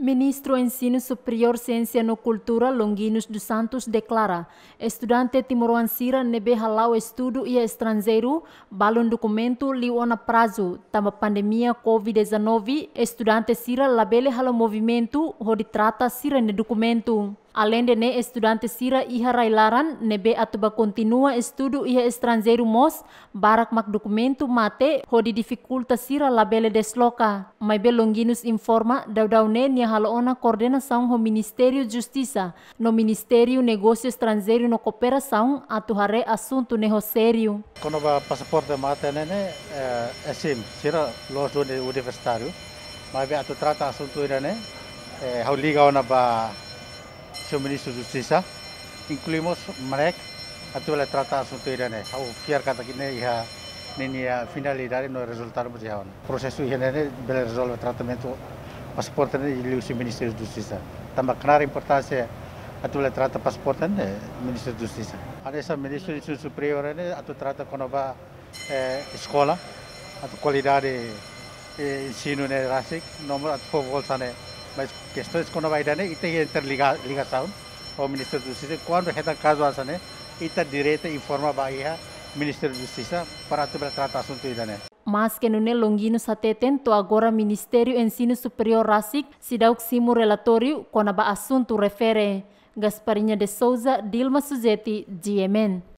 Ministro Ensino Superior Ciência no Cultura, Longuinos dos Santos, declara estudante timoruansira nebe halau estudo e estrangeiro, balon documento liona prazo, tamba pandemia COVID-19, estudante sira labele halo movimento, hodi trata sira ne documento. Além de ne estudante sira iha railaran nebe atuba continua estudo iha estrangeiro mos barak mak documento mate hodi dificulta sira labele desloca. Mai belonginus informa daudaune nia haloona coordenação ho Ministério Justiça no Ministério Negócio Estrangeiro no Cooperação atuhare assunto neho sério. Quando va passaporte mate nene é eh, sim sira los do universitário. Mai be atu trata assunto irane. Eh, how legal na ba suministro de justiça, incluímos MREC, a lah tua letra está assunto ir a né. O fiar cata que nem ia, nem ia ya, ya, finalidade, não resultarmos já. O ya. processo ir a né, bela resolve o tratamento, passaporte né, e o suministro de justiça. Também a clara importância a lah tua letra está passaporte né, ministro de justiça. A nessa ministro de justiça superior né, a tua trata com nova eh, escola, a tua qualidade eh, ensino né, rásico, nome a tua volta né, mas questões quando vai dar, né? E tem interligação. O Ministério da Justiça, quando é caso assim, né? E tá direito informa a Bahia, Ministério da Justiça, para tratar assunto do né? mas que nune longino satetento agora Ministério Ensino Superior RASIC se dá o relatório quando a assunto refere. Gasparinha de Souza, Dilma Suzeti, GMN.